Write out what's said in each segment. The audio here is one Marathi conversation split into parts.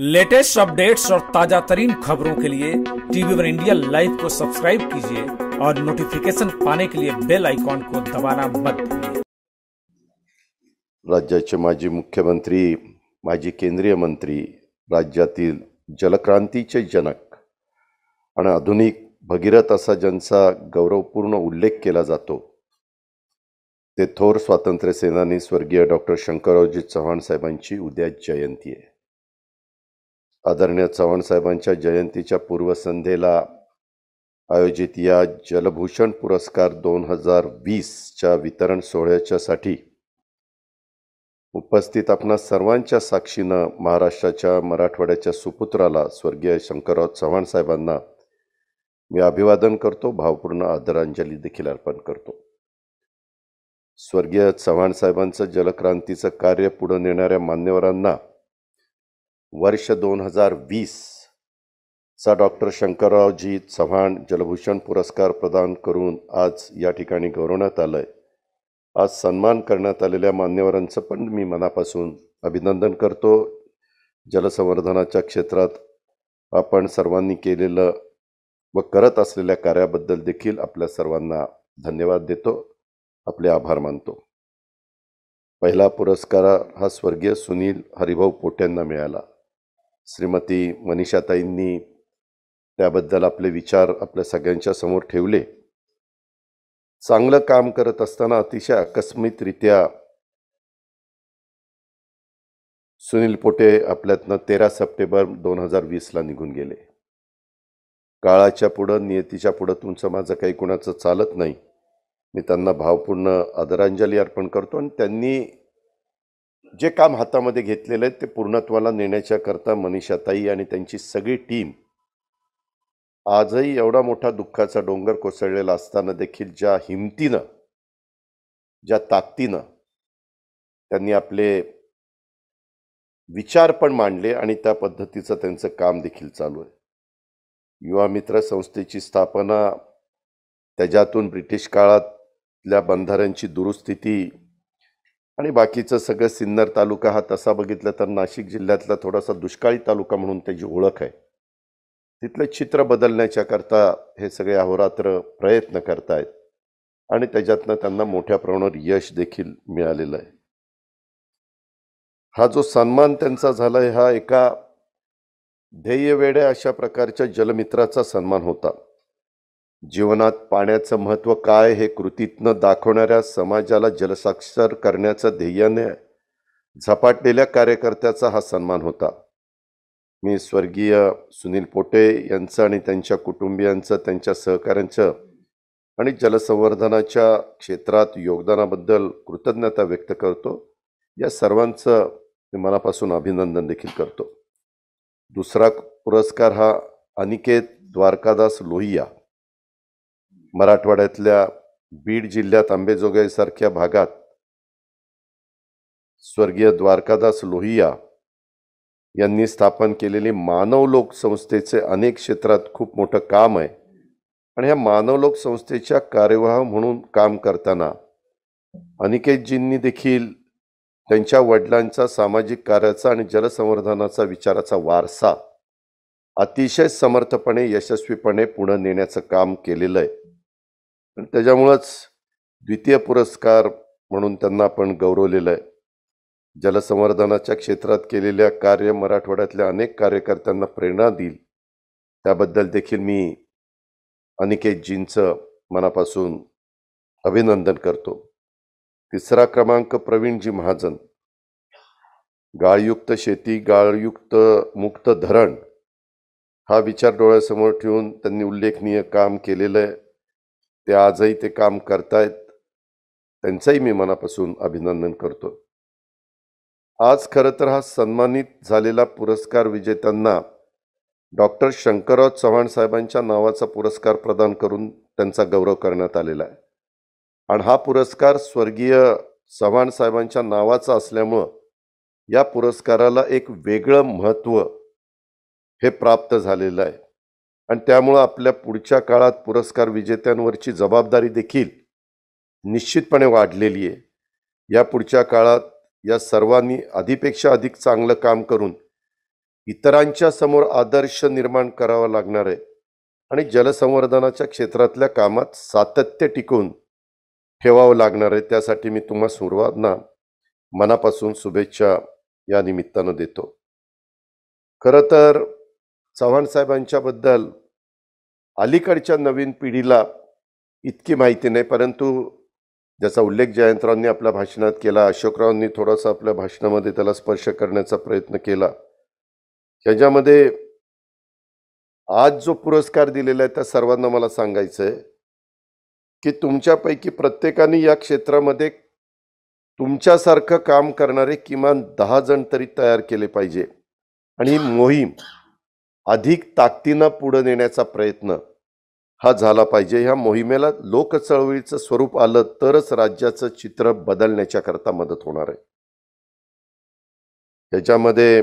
लेटेस्ट अपडेट्स और ताजा तरीन खबरों के लिए टीवी वन इंडिया लाइव को सब्सक्राइब कीजिए और नोटिफिकेशन पाने के लिए बेल आयकॉन को दबाना मत भूलिए राज्याचे माजी मुख्यमंत्री माजी केंद्रीय मंत्री राज्यातील जलक्रांतीचे जनक आणि आधुनिक भगीरथ असा ज्यांचा गौरवपूर्ण उल्लेख केला जातो ते थोर स्वातंत्र्य सेनानी स्वर्गीय डॉक्टर शंकररावजी चव्हाण साहेबांची उद्या जयंती आहे आदरणीय साहेबांच्या जयंतीच्या पूर्वसंध्येला आयोजित या जलभूषण पुरस्कार दोन हजार वीसच्या वितरण सोहळ्याच्यासाठी उपस्थित आपणा सर्वांच्या साक्षीनं महाराष्ट्राच्या मराठवाड्याच्या सुपुत्राला स्वर्गीय शंकरराव साहेबांना मी अभिवादन करतो भावपूर्ण आदरांजली देखील अर्पण करतो स्वर्गीय चव्हाण साहेबांचं जलक्रांतीचं कार्य पुढं नेणाऱ्या मान्यवरांना वर्ष दोन हजार वीसचा डॉक्टर शंकररावजी चव्हाण जलभूषण पुरस्कार प्रदान करून आज या ठिकाणी गौरवण्यात आलं आहे आज सन्मान करण्यात आलेल्या मान्यवरांचं पण मी मनापासून अभिनंदन करतो जलसंवर्धनाच्या क्षेत्रात आपण सर्वांनी केलेलं व करत असलेल्या कार्याबद्दल देखील आपल्या सर्वांना धन्यवाद देतो आपले आभार मानतो पहिला पुरस्कार हा स्वर्गीय सुनील हरिभाऊ पोट्यांना मिळाला श्रीमती मनीषाताईंनी त्याबद्दल आपले विचार आपल्या सगळ्यांच्या समोर ठेवले चांगलं काम करत असताना अतिशय आकस्मितरित्या सुनील पोटे आपल्यातनं तेरा सप्टेंबर दोन हजार वीसला निघून गेले काळाच्या पुढं नियतीच्या पुढं तुमचं माझं काही कुणाचं चालत नाही मी त्यांना भावपूर्ण आदरांजली अर्पण करतो आणि त्यांनी जे काम हातामध्ये घेतलेलं आहे ते पूर्णत्वाला नेण्याच्याकरता मनीषाताई आणि त्यांची सगळी टीम आजही एवढा मोठा दुःखाचा डोंगर कोसळलेला असताना देखील ज्या हिमतीनं ज्या ताकदीनं त्यांनी आपले विचार पण मांडले आणि त्या पद्धतीचं त्यांचं काम देखील चालू आहे युवा मित्र संस्थेची स्थापना त्याच्यातून ब्रिटिश काळातल्या बंधाऱ्यांची दुरुस्थिती आणि बाकीचं सगळं सिन्नर तालुका हा तसा बघितलं तर नाशिक जिल्ह्यातला थोडासा दुष्काळी तालुका म्हणून त्याची ओळख आहे तिथलं चित्र बदलण्याच्याकरता हे सगळे अहोरात्र प्रयत्न करतायत आणि त्याच्यातनं त्यांना मोठ्या प्रमाणावर यश देखील मिळालेलं आहे हा जो सन्मान त्यांचा झाला आहे हा एका ध्येयवेड्या अशा प्रकारच्या जलमित्राचा सन्मान होता जीवनात पाण्याचं महत्त्व काय हे कृतीतनं दाखवणाऱ्या समाजाला जलसाक्षर करण्याचं ध्येयाने झपाटलेल्या कार्यकर्त्याचा हा सन्मान होता मी स्वर्गीय सुनील पोटे यांचं आणि त्यांच्या कुटुंबियांचं त्यांच्या सहकाऱ्यांचं आणि जलसंवर्धनाच्या क्षेत्रात योगदानाबद्दल कृतज्ञता व्यक्त करतो या सर्वांचं मी मनापासून अभिनंदन देखील करतो दुसरा पुरस्कार हा अनिकेत द्वारकादास लोहिया मराठवाड्यातल्या बीड जिल्ह्यात आंबेजोगाईसारख्या भागात स्वर्गीय द्वारकादास लोहिया यांनी स्थापन केलेली मानव लोकसंस्थेचे संस्थेचे अनेक क्षेत्रात खूप मोठं काम आहे आणि ह्या मानव लोकसंस्थेच्या संस्थेच्या कार्यवाह म्हणून काम करताना अनिकेतजींनी देखील त्यांच्या वडिलांचा सामाजिक कार्याचा आणि जलसंवर्धनाचा विचाराचा वारसा अतिशय समर्थपणे यशस्वीपणे पुढं नेण्याचं काम केलेलं आहे आणि त्याच्यामुळंच द्वितीय पुरस्कार म्हणून त्यांना आपण गौरवलेलं आहे जलसंवर्धनाच्या क्षेत्रात केलेल्या कार्य मराठवाड्यातल्या अनेक कार्यकर्त्यांना प्रेरणा देईल त्याबद्दल देखील मी अनिकेतजींचं मनापासून अभिनंदन करतो तिसरा क्रमांक प्रवीणजी महाजन गाळयुक्त शेती गाळयुक्त मुक्त धरण हा विचार डोळ्यासमोर ठेवून त्यांनी उल्लेखनीय काम केलेलं आहे ते आजही ते काम करतायत त्यांचंही मी मनापासून अभिनंदन करतो आज खरं तर हा सन्मानित झालेला पुरस्कार विजेत्यांना डॉक्टर शंकरराव चव्हाण साहेबांच्या नावाचा पुरस्कार प्रदान करून त्यांचा गौरव करण्यात आलेला आहे आणि हा पुरस्कार स्वर्गीय चव्हाण साहेबांच्या नावाचा असल्यामुळं या पुरस्काराला एक वेगळं महत्त्व हे प्राप्त झालेलं आहे आणि त्यामुळं आपल्या पुढच्या काळात पुरस्कार विजेत्यांवरची जबाबदारी देखील निश्चितपणे वाढलेली आहे या पुढच्या काळात या सर्वांनी आधीपेक्षा अधिक चांगलं काम करून इतरांच्या समोर आदर्श निर्माण करावा लागणार आहे आणि जलसंवर्धनाच्या क्षेत्रातल्या कामात सातत्य टिकून ठेवावं लागणार आहे त्यासाठी मी तुम्हा सर्वांना मनापासून शुभेच्छा या निमित्तानं देतो खरं तर चव्हाण साहेबांच्याबद्दल अलीकडच्या नवीन पिढीला इतकी माहिती नाही परंतु ज्याचा उल्लेख जयंतरावांनी आपल्या भाषणात केला अशोकरावांनी थोडासा आपल्या भाषणामध्ये त्याला स्पर्श करण्याचा प्रयत्न केला ह्याच्यामध्ये आज जो पुरस्कार दिलेला आहे त्या सर्वांना मला सांगायचं आहे की तुमच्यापैकी प्रत्येकाने या क्षेत्रामध्ये तुमच्यासारखं काम करणारे किमान दहा जण तरी तयार केले पाहिजे आणि ही मोहीम अधिक ताकदीनं पुढं नेण्याचा प्रयत्न हा झाला पाहिजे ह्या मोहिमेला लोकचळवळीचं स्वरूप आलं तरच राज्याचं चित्र बदलण्याच्याकरता मदत होणार आहे त्याच्यामध्ये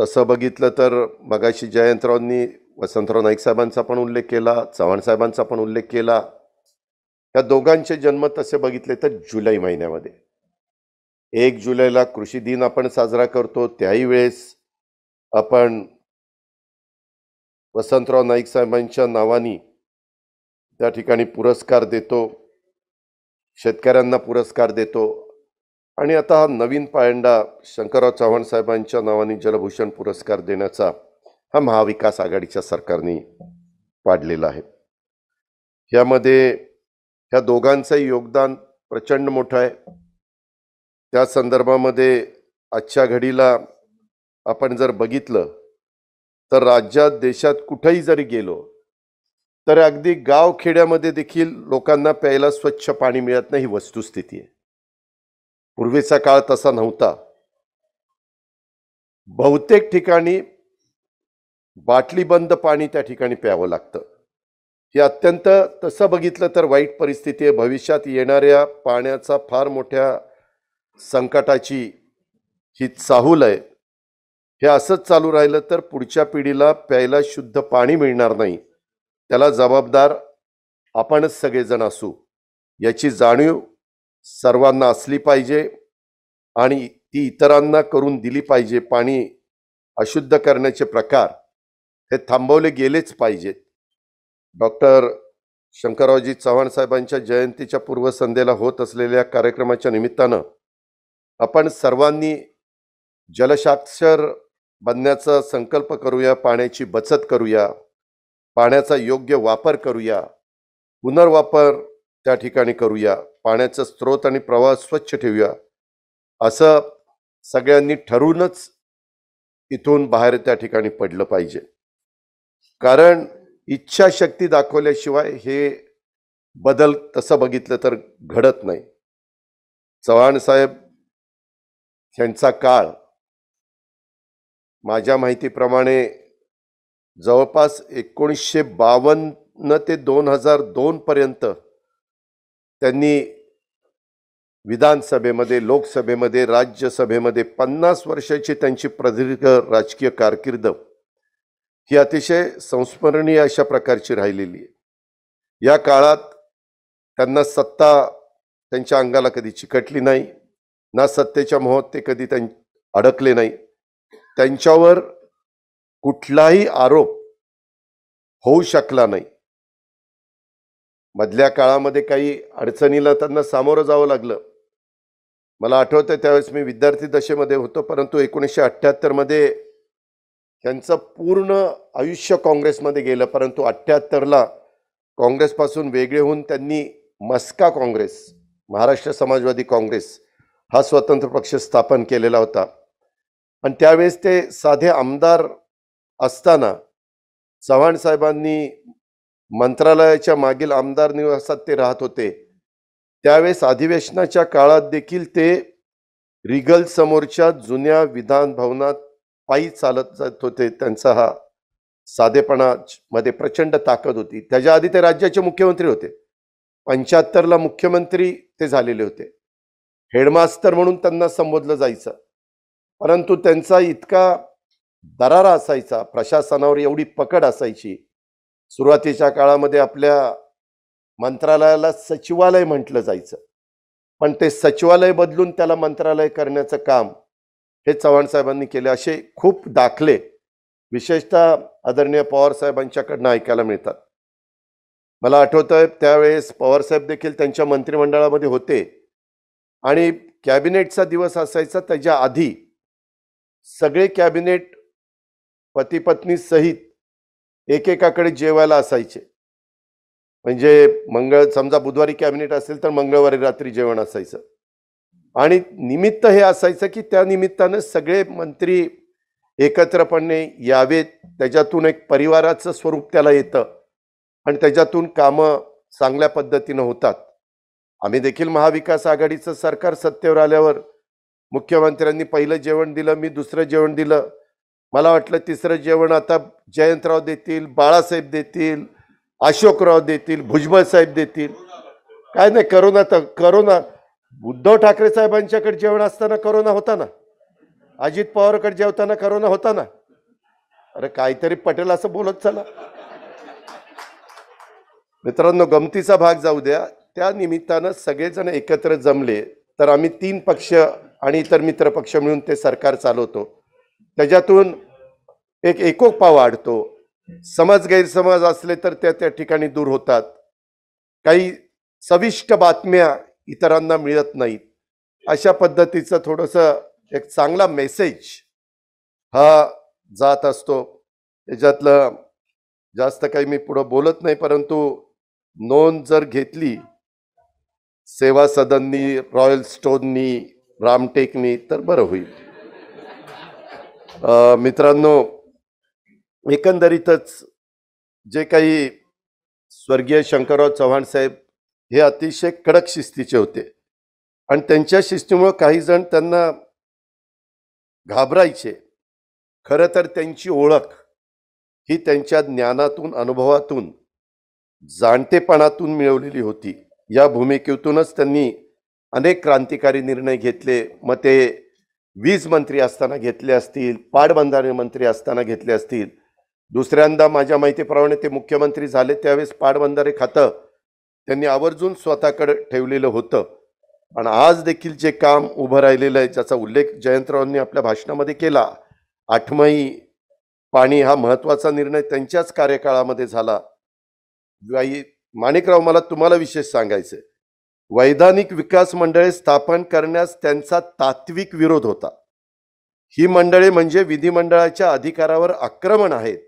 तसं बघितलं तर मगाशी जयंतरावांनी वसंतराव नाईक साहेबांचा पण उल्लेख केला चव्हाण साहेबांचा पण उल्लेख केला या दोघांचे जन्म तसे बघितले तर जुलै महिन्यामध्ये एक जुलैला कृषी दिन आपण साजरा करतो त्याही वेळेस आपण वसंतराव नाईक साहेबांच्या नावाने त्या ठिकाणी पुरस्कार देतो शेतकऱ्यांना पुरस्कार देतो आणि आता हा नवीन पायंडा शंकरराव चव्हाण साहेबांच्या नावाने जलभूषण पुरस्कार देण्याचा हा महाविकास आघाडीच्या सरकारने पाडलेला आहे यामध्ये ह्या दोघांचंही योगदान प्रचंड मोठं आहे त्या संदर्भामध्ये आजच्या घडीला आपण जर बघितलं तर राज्यात देशात कुठंही जरी गेलो तर अगदी गाव खेड्यामध्ये देखील लोकांना प्यायला स्वच्छ पाणी मिळत नाही ही वस्तुस्थिती आहे पूर्वीचा काळ तसा नव्हता बहुतेक ठिकाणी बाटलीबंद पाणी त्या ठिकाणी प्यावं लागतं हे अत्यंत तसं बघितलं तर वाईट परिस्थिती आहे भविष्यात येणाऱ्या पाण्याचा फार मोठ्या संकटाची ही चाहूल आहे हे असंच चालू राहिलं तर पुढच्या पिढीला प्यायला शुद्ध पाणी मिळणार नाही त्याला जबाबदार आपणच सगळेजण असू याची जाणीव सर्वांना असली पाहिजे आणि ती इतरांना करून दिली पाहिजे पाणी अशुद्ध करण्याचे प्रकार हे थांबवले गेलेच पाहिजेत डॉक्टर शंकररावजी चव्हाण साहेबांच्या जयंतीच्या पूर्वसंध्येला होत असलेल्या कार्यक्रमाच्या निमित्तानं आपण सर्वांनी जलशाक्षर बनण्याचा संकल्प करूया पाण्याची बचत करूया पाण्याचा योग्य वापर करूया पुनर्वापर त्या ठिकाणी करूया पाण्याचा स्रोत आणि प्रवाह स्वच्छ ठेवूया असं सगळ्यांनी ठरूनच इथून बाहेर त्या ठिकाणी पडलं पाहिजे कारण इच्छाशक्ती दाखवल्याशिवाय हे बदल तसं बघितलं तर घडत नाही चव्हाण साहेब यांचा काळ माझ्या माहितीप्रमाणे जवळपास एकोणीसशे बावन्न ते दोन हजार दोनपर्यंत त्यांनी विधानसभेमध्ये लोकसभेमध्ये राज्यसभेमध्ये पन्नास वर्षाची त्यांची प्रदीर्घ राजकीय कारकीर्द ही अतिशय संस्मरणीय अशा प्रकारची राहिलेली आहे या काळात त्यांना सत्ता त्यांच्या अंगाला कधी चिकटली नाही ना सत्तेच्या मोहात ते कधी त्यां अडकले नाही त्यांच्यावर कुठलाही आरोप होऊ शकला नाही मधल्या काळामध्ये काही अडचणीला त्यांना सामोरं जावं लागलं मला आठवतं त्यावेळेस मी विद्यार्थी दशेमध्ये होतो परंतु एकोणीसशे अठ्ठ्याहत्तरमध्ये त्यांचं पूर्ण आयुष्य काँग्रेसमध्ये गेलं परंतु अठ्ठ्याहत्तरला काँग्रेसपासून वेगळे होऊन त्यांनी मस्का काँग्रेस महाराष्ट्र समाजवादी काँग्रेस हा स्वतंत्र पक्ष स्थापन केलेला होता आणि त्यावेळेस ते साधे आमदार असताना चव्हाण साहेबांनी मंत्रालयाच्या मागील आमदार निवासात ते राहत होते त्यावेळेस अधिवेशनाच्या काळात देखील ते रिगल समोरच्या जुन्या विधान भवनात पायी चालत जात होते त्यांचा हा साधेपणा मध्ये प्रचंड ताकद होती त्याच्या आधी ते राज्याचे मुख्यमंत्री होते पंच्याहत्तरला मुख्यमंत्री ते झालेले होते हेडमास्तर म्हणून त्यांना संबोधलं जायचं परंतु त्यांचा इतका दरारा असायचा प्रशासनावर एवढी पकड असायची सुरुवातीच्या काळामध्ये आपल्या मंत्रालयाला सचिवालय म्हटलं जायचं पण ते सचिवालय बदलून त्याला मंत्रालय करण्याचं काम हे चव्हाण साहेबांनी केले असे खूप दाखले विशेषतः आदरणीय पवार साहेबांच्याकडनं ऐकायला मिळतात मला आठवतं त्यावेळेस पवारसाहेब देखील त्यांच्या मंत्रिमंडळामध्ये होते आणि कॅबिनेटचा दिवस असायचा त्याच्या आधी सगळे कॅबिनेट पती पत्नी सहित एकेकाकडे जेवायला असायचे म्हणजे मंगळ समजा बुधवारी कॅबिनेट असेल तर मंगळवारी रात्री जेवण असायचं आणि निमित्त हे असायचं की त्या निमित्तानं सगळे मंत्री एकत्रपणे यावेत त्याच्यातून एक परिवाराचं स्वरूप त्याला येतं आणि त्याच्यातून कामं चांगल्या पद्धतीनं होतात आम्ही देखील महाविकास आघाडीचं सरकार सत्तेवर आल्यावर मुख्यमंत्र्यांनी पहिलं जेवण दिलं मी दुसरं जेवण दिलं मला वाटलं तिसरं जेवण आता जयंतराव देतील बाळासाहेब देतील अशोकराव देतील भुजबळ साहेब देतील काय नाही करोना तर करोना उद्धव ठाकरे साहेबांच्याकडे जेवण असताना करोना होता ना अजित पवारकडे जेवताना करोना होता ना अरे काहीतरी पटेल असं बोलत चला मित्रांनो गमतीचा भाग जाऊ द्या त्या निमित्तानं सगळेजण एकत्र जमले तर आम्ही तीन पक्ष आणि इतर मित्रपक्ष मिळून ते सरकार चालवतो त्याच्यातून एक एकोपा वाढतो समज गैरसमज असले तर त्या त्या ठिकाणी दूर होतात काही सविष्ट बातम्या इतरांना मिळत नाहीत अशा पद्धतीचं थोडंसं एक चांगला मेसेज हा जात असतो त्याच्यातलं जास्त काही मी पुढं बोलत नाही परंतु नोंद जर घेतली सेवा सदननी रॉयल स्टोननी रामटेकनी तर बरं होईल मित्रांनो एकंदरीतच जे काही स्वर्गीय शंकरराव चव्हाण साहेब हे अतिशय कडक शिस्तीचे होते आणि त्यांच्या शिस्तीमुळं काही जण त्यांना घाबरायचे खरं तर त्यांची ओळख ही त्यांच्या ज्ञानातून अनुभवातून जाणतेपणातून मिळवलेली होती या भूमिकेतूनच त्यांनी अनेक क्रांतिकारी निर्णय घेतले मग ते वीज मंत्री असताना घेतले असतील पाडबंधारे मंत्री असताना घेतले असतील दुसऱ्यांदा माझ्या माहितीप्रमाणे ते मुख्यमंत्री झाले त्यावेळेस पाडबंधारे खातं त्यांनी आवर्जून स्वतःकडे ठेवलेलं होतं आणि आज देखील जे काम उभं राहिलेलं आहे ज्याचा उल्लेख जयंतरावांनी आपल्या भाषणामध्ये केला आठमई पाणी हा महत्त्वाचा निर्णय त्यांच्याच कार्यकाळामध्ये झाला माणिकराव मला तुम्हाला विशेष सांगायचं आहे वैधानिक विकास मंडळे स्थापन करण्यास त्यांचा तात्विक विरोध होता ही मंडळे म्हणजे विधिमंडळाच्या अधिकारावर आक्रमण आहेत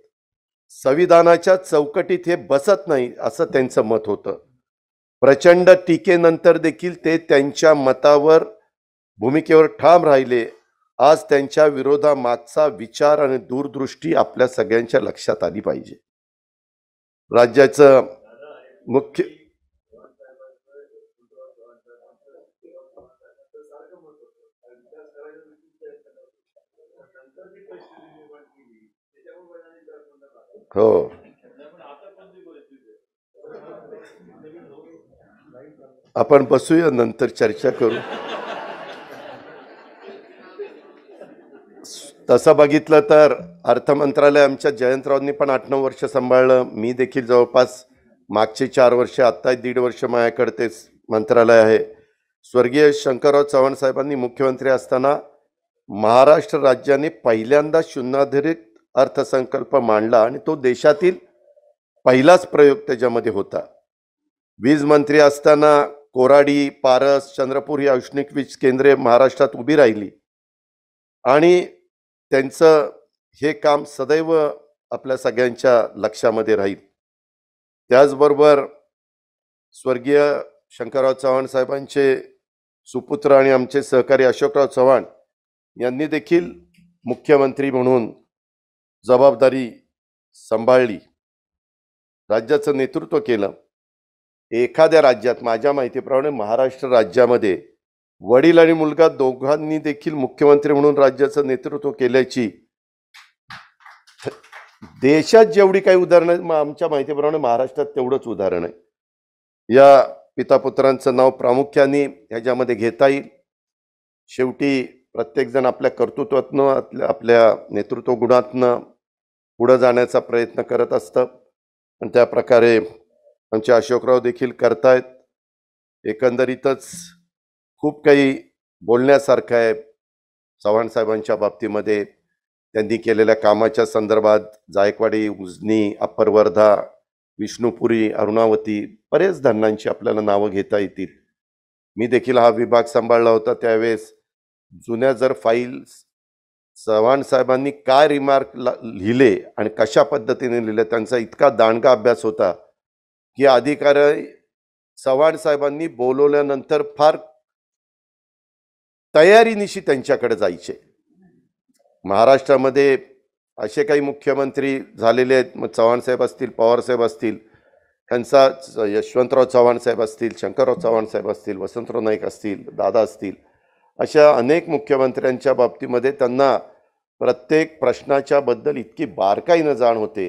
संविधानाच्या चौकटीत हे बसत नाही असं त्यांचं मत होतं प्रचंड टीकेनंतर देखील ते त्यांच्या मतावर भूमिकेवर ठाम राहिले आज त्यांच्या विरोधामागचा विचार आणि दूरदृष्टी आपल्या सगळ्यांच्या लक्षात आली पाहिजे राज्याचं मुख्य हो आपण बसूया नंतर चर्चा करू तसं बघितलं तर अर्थ मंत्रालय आमच्या जयंतरावनी पण आठ नऊ वर्ष सांभाळलं मी देखील जवळपास मागचे चार वर्ष आत्ता दीड वर्ष माझ्याकडे मंत्रालय आहे स्वर्गीय शंकरराव चव्हाण साहेबांनी मुख्यमंत्री असताना महाराष्ट्र राज्याने पहिल्यांदा शून्याधारित अर्थसंकल्प मांडला आणि तो देशातील पहिलाच प्रयोग त्याच्यामध्ये होता वीज मंत्री असताना कोराडी पारस चंद्रपूर ही औष्णिक वीज केंद्रे महाराष्ट्रात उभी राहिली आणि त्यांचं हे काम सदैव आपल्या सगळ्यांच्या लक्षामध्ये राहील त्याचबरोबर स्वर्गीय शंकरराव चव्हाण साहेबांचे सुपुत्र आणि आमचे सहकारी अशोकराव चव्हाण यांनी देखील मुख्यमंत्री म्हणून जबाबदारी सांभाळली राज्याचं नेतृत्व केलं एखाद्या राज्यात माझ्या माहितीप्रमाणे महाराष्ट्र राज्यामध्ये वडील आणि मुलगा दोघांनी देखील मुख्यमंत्री म्हणून राज्याचं नेतृत्व केल्याची देशात जेवढी काही उदाहरणं आमच्या माहितीप्रमाणे महाराष्ट्रात तेवढंच उदाहरण आहे या पिता पुत्रांचं नाव प्रामुख्याने ह्याच्यामध्ये घेता येईल शेवटी प्रत्येकजण आपल्या कर्तृत्वातनं आपल्या नेतृत्व गुणातनं पुढं जाण्याचा प्रयत्न करत असतं आणि त्या प्रकारे आमचे अशोकराव देखील करतायत एकंदरीतच खूप काही बोलण्यासारखं आहे चव्हाण साहेबांच्या बाबतीमध्ये त्यांनी केलेल्या कामाच्या संदर्भात जायकवाडी उजनी अप्पर वर्धा विष्णुपुरी अरुणावती बरेच धरणांची आपल्याला नावं घेता येतील मी देखील हा विभाग सांभाळला होता त्यावेळेस जुन्या जर फाईल्स चव्हाण साहेबांनी काय रिमार्क लिहिले आणि कशा पद्धतीने लिहिले त्यांचा इतका दांडगा अभ्यास होता की अधिकारी चव्हाण साहेबांनी बोलवल्यानंतर फार तयारीनिशी त्यांच्याकडे जायचे महाराष्ट्रामध्ये असे काही मुख्यमंत्री झालेले आहेत मग साहेब असतील पवारसाहेब असतील त्यांचा यशवंतराव चव्हाण साहेब असतील शंकरराव चव्हाण साहेब असतील वसंतराव नाईक असतील दादा असतील अशा अनेक मुख्यमंत्र्यांच्या बाबतीमध्ये त्यांना प्रत्येक प्रश्नाच्याबद्दल इतकी बारकाईनं जाण होते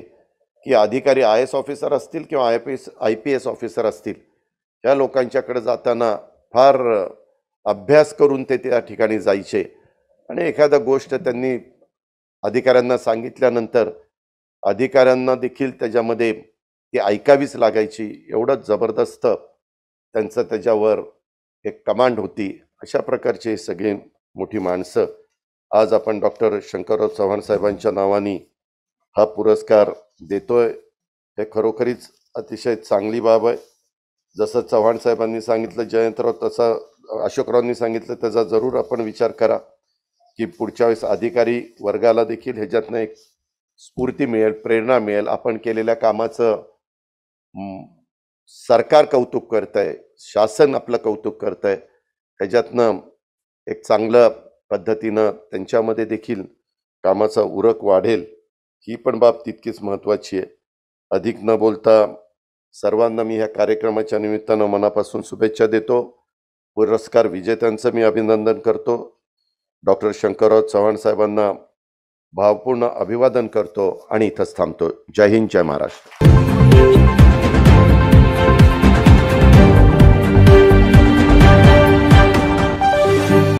की अधिकारी आय एस ऑफिसर असतील किंवा I P S I P S officer असतील या लोकांच्याकडे जाताना फार अभ्यास करून ते त्या ठिकाणी जायचे आणि एखादा गोष्ट त्यांनी अधिकाऱ्यांना सांगितल्यानंतर अधिकाऱ्यांना देखील त्याच्यामध्ये ती ऐकावीच लागायची एवढंच जबरदस्त त्यांचं त्याच्यावर एक कमांड होती अशा प्रकारचे सगळे मोठी माणसं आज आपण डॉक्टर शंकरराव चव्हाण साहेबांच्या नावाने हा पुरस्कार देतोय हे खरोखरीच अतिशय चांगली बाब आहे जसं चव्हाण साहेबांनी सांगितलं जयंतराव तसा अशोकरावांनी सांगितलं त्याचा जरूर आपण विचार करा की पुढच्या वेळेस अधिकारी वर्गाला देखील ह्याच्यातनं एक स्फूर्ती मिळेल प्रेरणा मिळेल आपण केलेल्या कामाचं सरकार कौतुक करत आहे शासन आपलं कौतुक करत आहे ह्याच्यातनं एक चांगलं पद्धतीनं त्यांच्यामध्ये देखील कामाचा उरक वाढेल ही पण बाब तितकीच महत्त्वाची आहे अधिक न बोलता सर्वांना मी ह्या कार्यक्रमाच्या निमित्तानं मनापासून शुभेच्छा देतो पुरस्कार विजेत्यांचं मी अभिनंदन करतो डॉक्टर शंकरराव चव्हाण साहेबांना भावपूर्ण अभिवादन करतो आणि इथंच थांबतो जय हिंद जय महाराष्ट्र